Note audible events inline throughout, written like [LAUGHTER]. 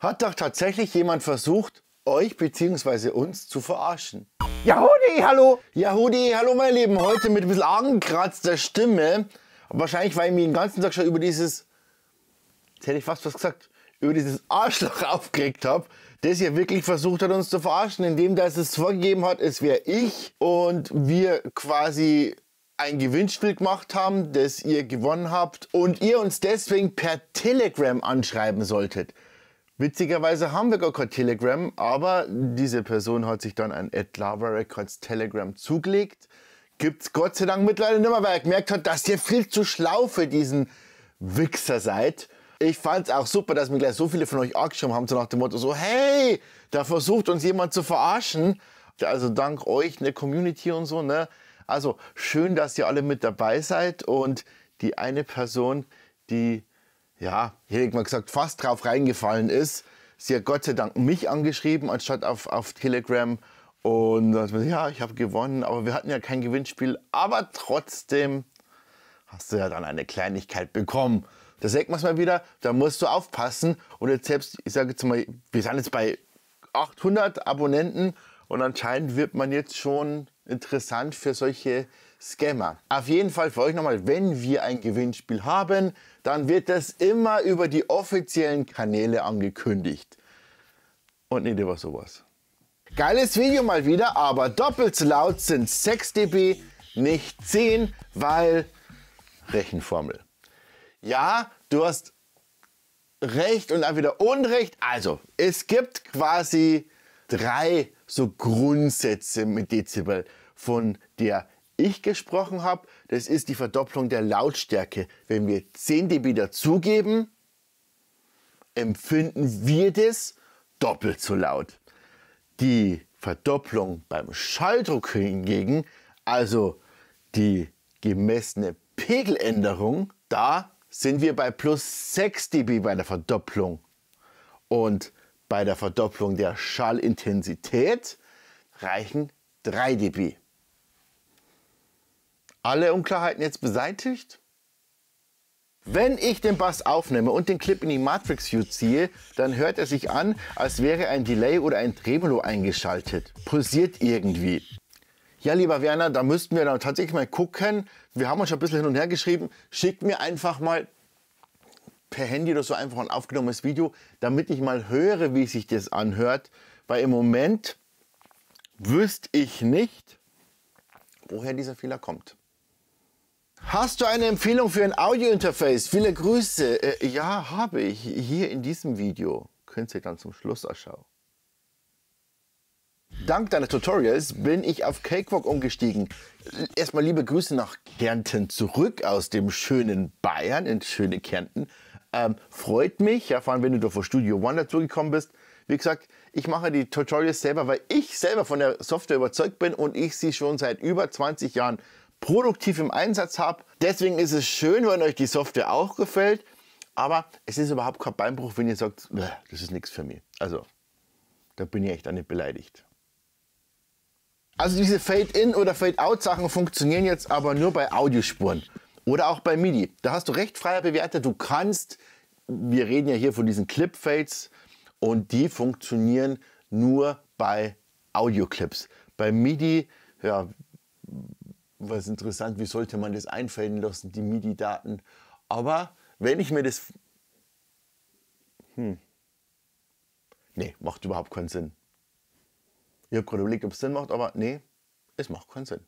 hat doch tatsächlich jemand versucht, euch bzw. uns zu verarschen. Yahudi, hallo! Yahudi, hallo mein Lieben. Heute mit ein bisschen angekratzter Stimme. Wahrscheinlich, weil ich mich den ganzen Tag schon über dieses, jetzt hätte ich fast was gesagt, über dieses Arschloch [LAUGHS] aufgeregt habe, das hier wirklich versucht hat, uns zu verarschen, indem das es vorgegeben hat, es wäre ich und wir quasi ein Gewinnspiel gemacht haben, das ihr gewonnen habt und ihr uns deswegen per Telegram anschreiben solltet. Witzigerweise haben wir gar kein Telegram, aber diese Person hat sich dann ein Ed Records Telegram zugelegt. Gibt's Gott sei Dank mittlerweile nicht mehr, weil er gemerkt hat, dass ihr viel zu schlau für diesen Wichser seid. Ich fand's auch super, dass mir gleich so viele von euch angeschrieben haben, so nach dem Motto so, hey, da versucht uns jemand zu verarschen. Also dank euch, ne, Community und so, ne. Also schön, dass ihr alle mit dabei seid und die eine Person, die ja, hätte ich mal gesagt, fast drauf reingefallen ist. Sie hat Gott sei Dank mich angeschrieben, anstatt auf, auf Telegram. Und dann hat man ja, ich habe gewonnen, aber wir hatten ja kein Gewinnspiel. Aber trotzdem hast du ja dann eine Kleinigkeit bekommen. Da sagt man es mal wieder, da musst du aufpassen. Und jetzt selbst, ich sage jetzt mal, wir sind jetzt bei 800 Abonnenten und anscheinend wird man jetzt schon interessant für solche Scammer. Auf jeden Fall für euch nochmal, wenn wir ein Gewinnspiel haben, dann wird das immer über die offiziellen Kanäle angekündigt. Und nicht über sowas. Geiles Video mal wieder, aber doppelt so laut sind 6 dB, nicht 10, weil Rechenformel. Ja, du hast Recht und dann wieder Unrecht. Also, es gibt quasi drei so Grundsätze mit Dezibel von der ich gesprochen habe, das ist die Verdopplung der Lautstärke. Wenn wir 10 dB dazugeben, empfinden wir das doppelt so laut. Die Verdopplung beim Schalldruck hingegen, also die gemessene Pegeländerung, da sind wir bei plus 6 dB bei der Verdopplung. Und bei der Verdopplung der Schallintensität reichen 3 dB alle Unklarheiten jetzt beseitigt? Wenn ich den Bass aufnehme und den Clip in die Matrix View ziehe, dann hört er sich an, als wäre ein Delay oder ein Tremolo eingeschaltet. Pulsiert irgendwie. Ja, lieber Werner, da müssten wir dann tatsächlich mal gucken. Wir haben uns schon ein bisschen hin und her geschrieben. Schickt mir einfach mal per Handy oder so einfach ein aufgenommenes Video, damit ich mal höre, wie sich das anhört. Weil im Moment wüsste ich nicht, woher dieser Fehler kommt. Hast du eine Empfehlung für ein Audio-Interface? Viele Grüße. Äh, ja, habe ich. Hier in diesem Video. Könnt ihr dann zum Schluss anschauen. Dank deiner Tutorials bin ich auf Cakewalk umgestiegen. Erstmal liebe Grüße nach Kärnten zurück aus dem schönen Bayern ins schöne Kärnten. Ähm, freut mich, ja, vor allem wenn du da vor Studio One dazu gekommen bist. Wie gesagt, ich mache die Tutorials selber, weil ich selber von der Software überzeugt bin und ich sie schon seit über 20 Jahren produktiv im Einsatz habe. Deswegen ist es schön, wenn euch die Software auch gefällt. Aber es ist überhaupt kein Beinbruch, wenn ihr sagt, das ist nichts für mich. Also, da bin ich echt an nicht beleidigt. Also diese Fade-In- oder Fade-Out-Sachen funktionieren jetzt aber nur bei Audiospuren oder auch bei MIDI. Da hast du recht, freier Bewerter, du kannst, wir reden ja hier von diesen Clip-Fades und die funktionieren nur bei Audioclips. Bei MIDI, ja, was interessant, wie sollte man das einfällen lassen, die MIDI-Daten. Aber wenn ich mir das... Hm. Nee, macht überhaupt keinen Sinn. Ich habe gerade überlegt, ob es Sinn macht, aber nee, es macht keinen Sinn.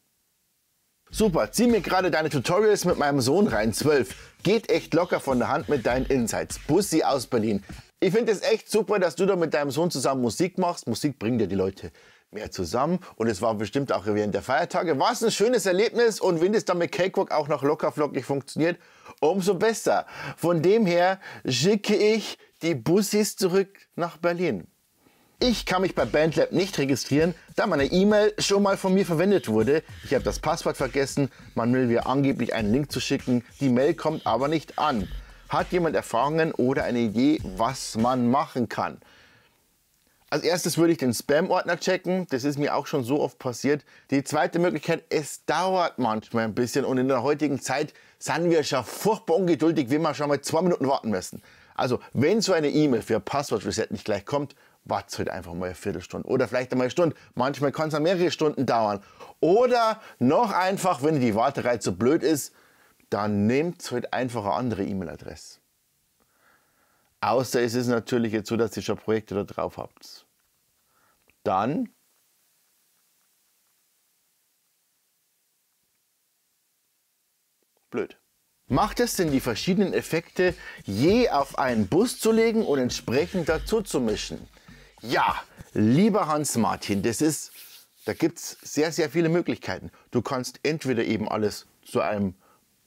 Super, zieh mir gerade deine Tutorials mit meinem Sohn rein. 12. Geht echt locker von der Hand mit deinen Insights. Bussi aus Berlin. Ich finde es echt super, dass du da mit deinem Sohn zusammen Musik machst. Musik bringt dir die Leute mehr zusammen und es war bestimmt auch während der Feiertage. War es ein schönes Erlebnis und wenn es dann mit Cakewalk auch noch locker flockig funktioniert, umso besser. Von dem her schicke ich die Bussis zurück nach Berlin. Ich kann mich bei Bandlab nicht registrieren, da meine E-Mail schon mal von mir verwendet wurde. Ich habe das Passwort vergessen, man will mir angeblich einen Link zu schicken, die Mail kommt aber nicht an. Hat jemand Erfahrungen oder eine Idee, was man machen kann? Als erstes würde ich den Spam-Ordner checken. Das ist mir auch schon so oft passiert. Die zweite Möglichkeit, es dauert manchmal ein bisschen und in der heutigen Zeit sind wir schon furchtbar ungeduldig, wenn wir schon mal zwei Minuten warten müssen. Also, wenn so eine E-Mail für Passwort-Reset nicht gleich kommt, wartet halt einfach mal eine Viertelstunde oder vielleicht einmal eine Stunde. Manchmal kann es mehrere Stunden dauern. Oder noch einfach, wenn die Warterei zu blöd ist, dann nehmt halt einfach eine andere E-Mail-Adresse. Außer es ist natürlich jetzt so, dass ihr schon Projekte da drauf habt. Dann blöd. Macht es denn die verschiedenen Effekte je auf einen Bus zu legen und entsprechend dazu zu mischen? Ja, lieber Hans-Martin, das ist, da gibt es sehr, sehr viele Möglichkeiten. Du kannst entweder eben alles zu einem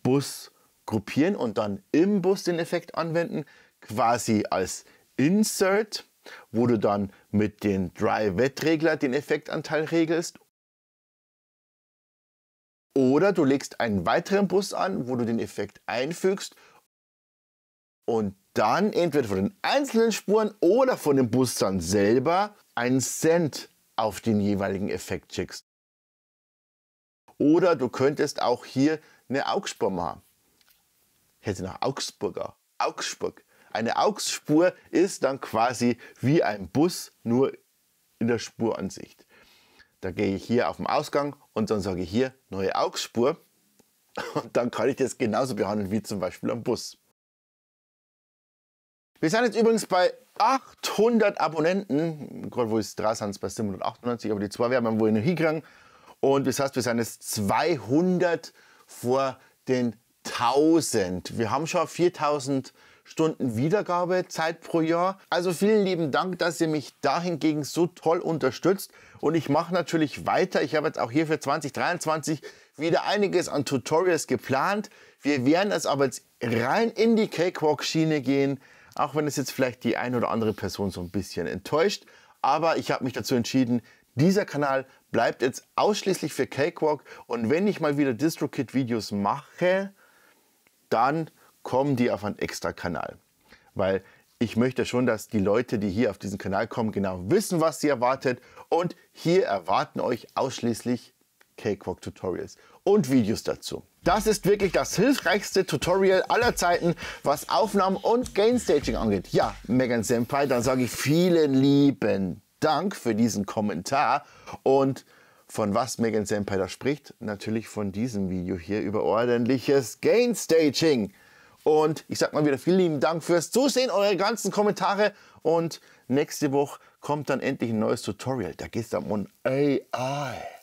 Bus gruppieren und dann im Bus den Effekt anwenden quasi als Insert, wo du dann mit den Dry-Wet-Regler den Effektanteil regelst. Oder du legst einen weiteren Bus an, wo du den Effekt einfügst und dann entweder von den einzelnen Spuren oder von dem Bus dann selber einen Cent auf den jeweiligen Effekt schickst. Oder du könntest auch hier eine Augsburg machen. Hätte nach Augsburger. Augsburg. Eine AUX-Spur ist dann quasi wie ein Bus, nur in der Spuransicht. Da gehe ich hier auf den Ausgang und dann sage ich hier neue AUX-Spur [LAUGHS] und dann kann ich das genauso behandeln wie zum Beispiel am Bus. Wir sind jetzt übrigens bei 800 Abonnenten. Gerade wo ist dran sind es bei 798, aber die zwei werden wir wohl noch hinkriegen. Und das heißt, wir sind jetzt 200 vor den 1000. Wir haben schon 4000 Abonnenten. Stunden Wiedergabezeit pro Jahr. Also vielen lieben Dank, dass ihr mich dahingegen so toll unterstützt. Und ich mache natürlich weiter. Ich habe jetzt auch hier für 2023 wieder einiges an Tutorials geplant. Wir werden es aber jetzt rein in die Cakewalk-Schiene gehen, auch wenn es jetzt vielleicht die ein oder andere Person so ein bisschen enttäuscht. Aber ich habe mich dazu entschieden, dieser Kanal bleibt jetzt ausschließlich für Cakewalk. Und wenn ich mal wieder DistroKid-Videos mache, dann kommen die auf einen extra Kanal. Weil ich möchte schon, dass die Leute, die hier auf diesen Kanal kommen, genau wissen, was sie erwartet. Und hier erwarten euch ausschließlich Cakewalk Tutorials und Videos dazu. Das ist wirklich das hilfreichste Tutorial aller Zeiten, was Aufnahmen und Game Staging angeht. Ja, Megan Senpai, dann sage ich vielen lieben Dank für diesen Kommentar und von was Megan Senpai da spricht, natürlich von diesem Video hier über ordentliches Game Staging. Und ich sag mal wieder vielen lieben Dank fürs Zusehen, eure ganzen Kommentare. Und nächste Woche kommt dann endlich ein neues Tutorial. Da geht es dann um AI.